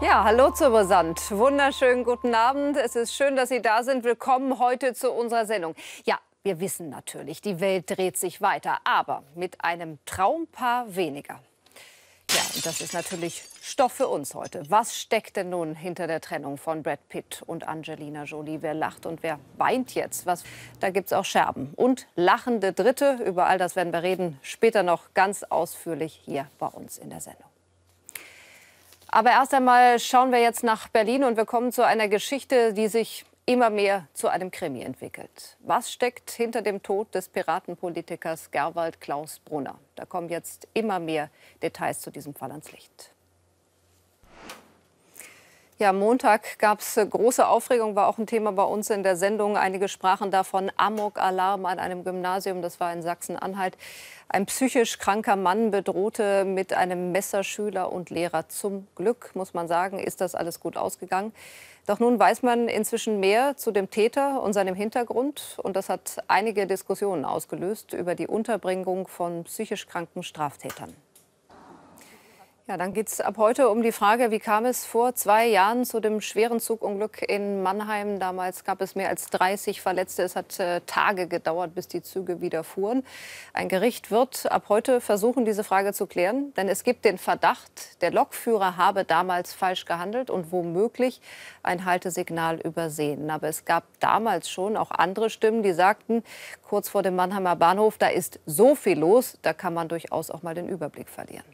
Ja, hallo zu Sand. Wunderschönen guten Abend. Es ist schön, dass Sie da sind. Willkommen heute zu unserer Sendung. Ja, wir wissen natürlich, die Welt dreht sich weiter, aber mit einem Traumpaar weniger. Ja, und das ist natürlich Stoff für uns heute. Was steckt denn nun hinter der Trennung von Brad Pitt und Angelina Jolie? Wer lacht und wer weint jetzt? Was, da gibt es auch Scherben und lachende Dritte. Über all das werden wir reden. Später noch ganz ausführlich hier bei uns in der Sendung. Aber erst einmal schauen wir jetzt nach Berlin und wir kommen zu einer Geschichte, die sich immer mehr zu einem Krimi entwickelt. Was steckt hinter dem Tod des Piratenpolitikers Gerwald Klaus Brunner? Da kommen jetzt immer mehr Details zu diesem Fall ans Licht. Ja, Montag gab es äh, große Aufregung, war auch ein Thema bei uns in der Sendung. Einige sprachen davon Amok-Alarm an einem Gymnasium, das war in Sachsen-Anhalt. Ein psychisch kranker Mann bedrohte mit einem Messer Schüler und Lehrer. Zum Glück, muss man sagen, ist das alles gut ausgegangen. Doch nun weiß man inzwischen mehr zu dem Täter und seinem Hintergrund. Und das hat einige Diskussionen ausgelöst über die Unterbringung von psychisch kranken Straftätern. Ja, dann geht es ab heute um die Frage, wie kam es vor zwei Jahren zu dem schweren Zugunglück in Mannheim? Damals gab es mehr als 30 Verletzte. Es hat äh, Tage gedauert, bis die Züge wieder fuhren. Ein Gericht wird ab heute versuchen, diese Frage zu klären. Denn es gibt den Verdacht, der Lokführer habe damals falsch gehandelt und womöglich ein Haltesignal übersehen. Aber es gab damals schon auch andere Stimmen, die sagten, kurz vor dem Mannheimer Bahnhof, da ist so viel los, da kann man durchaus auch mal den Überblick verlieren.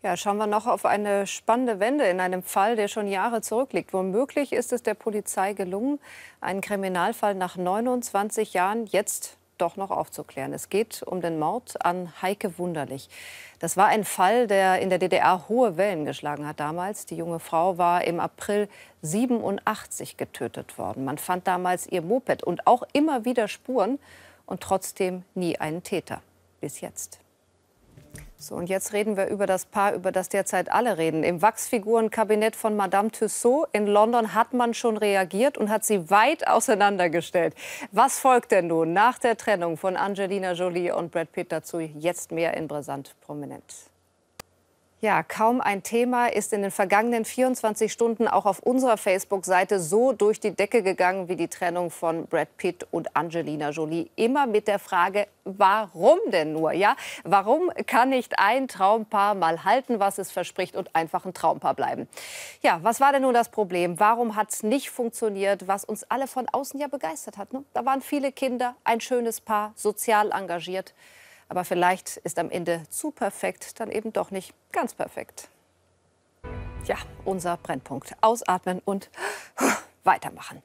Ja, schauen wir noch auf eine spannende Wende in einem Fall, der schon Jahre zurückliegt. Womöglich ist es der Polizei gelungen, einen Kriminalfall nach 29 Jahren jetzt doch noch aufzuklären. Es geht um den Mord an Heike Wunderlich. Das war ein Fall, der in der DDR hohe Wellen geschlagen hat damals. Die junge Frau war im April 87 getötet worden. Man fand damals ihr Moped und auch immer wieder Spuren und trotzdem nie einen Täter. Bis jetzt. So, und jetzt reden wir über das Paar, über das derzeit alle reden. Im Wachsfigurenkabinett von Madame Tussaud in London hat man schon reagiert und hat sie weit auseinandergestellt. Was folgt denn nun nach der Trennung von Angelina Jolie und Brad Pitt dazu jetzt mehr in Brisant prominent? Ja, kaum ein Thema ist in den vergangenen 24 Stunden auch auf unserer Facebook-Seite so durch die Decke gegangen wie die Trennung von Brad Pitt und Angelina Jolie. Immer mit der Frage, warum denn nur? Ja, warum kann nicht ein Traumpaar mal halten, was es verspricht und einfach ein Traumpaar bleiben? Ja, was war denn nun das Problem? Warum hat es nicht funktioniert, was uns alle von außen ja begeistert hat? Ne? Da waren viele Kinder, ein schönes Paar, sozial engagiert. Aber vielleicht ist am Ende zu perfekt dann eben doch nicht ganz perfekt. Ja, unser Brennpunkt. Ausatmen und weitermachen.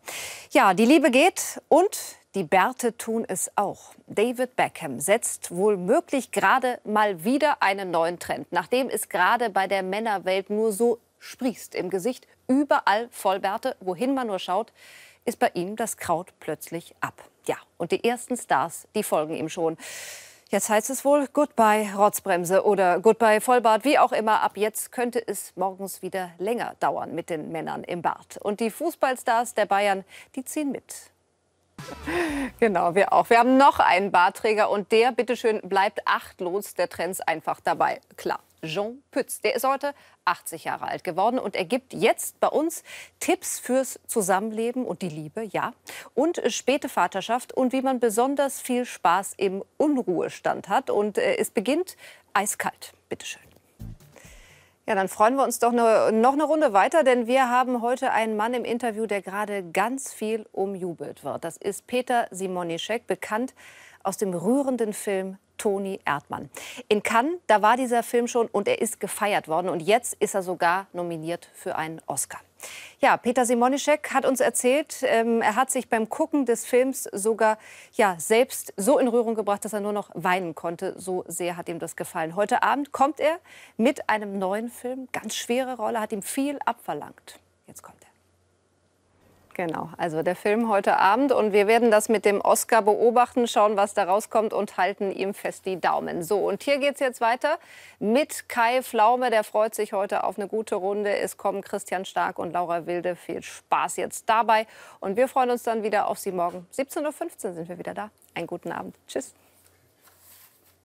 Ja, die Liebe geht und die Bärte tun es auch. David Beckham setzt wohl möglich gerade mal wieder einen neuen Trend, nachdem es gerade bei der Männerwelt nur so sprießt im Gesicht. Überall Vollbärte, wohin man nur schaut, ist bei ihm das Kraut plötzlich ab. Ja, und die ersten Stars, die folgen ihm schon. Jetzt heißt es wohl Goodbye Rotzbremse oder Goodbye Vollbart, wie auch immer. Ab jetzt könnte es morgens wieder länger dauern mit den Männern im Bart. Und die Fußballstars der Bayern, die ziehen mit. Genau, wir auch. Wir haben noch einen Bartträger und der, bitteschön, bleibt achtlos der Trends einfach dabei. Klar. Jean Pütz. Der ist heute 80 Jahre alt geworden und er gibt jetzt bei uns Tipps fürs Zusammenleben und die Liebe, ja, und späte Vaterschaft und wie man besonders viel Spaß im Unruhestand hat. Und äh, es beginnt eiskalt. Bitteschön. Ja, dann freuen wir uns doch noch eine Runde weiter, denn wir haben heute einen Mann im Interview, der gerade ganz viel umjubelt wird. Das ist Peter Simonischek, bekannt aus dem rührenden Film Toni Erdmann. In Cannes, da war dieser Film schon und er ist gefeiert worden. Und jetzt ist er sogar nominiert für einen Oscar. Ja, Peter Simonischek hat uns erzählt, ähm, er hat sich beim Gucken des Films sogar ja, selbst so in Rührung gebracht, dass er nur noch weinen konnte. So sehr hat ihm das gefallen. Heute Abend kommt er mit einem neuen Film, ganz schwere Rolle, hat ihm viel abverlangt. Jetzt kommt er. Genau, also der Film heute Abend und wir werden das mit dem Oscar beobachten, schauen, was da rauskommt und halten ihm fest die Daumen. So, und hier geht es jetzt weiter mit Kai Flaume, der freut sich heute auf eine gute Runde. Es kommen Christian Stark und Laura Wilde. Viel Spaß jetzt dabei und wir freuen uns dann wieder auf Sie morgen. 17.15 Uhr sind wir wieder da. Einen guten Abend. Tschüss.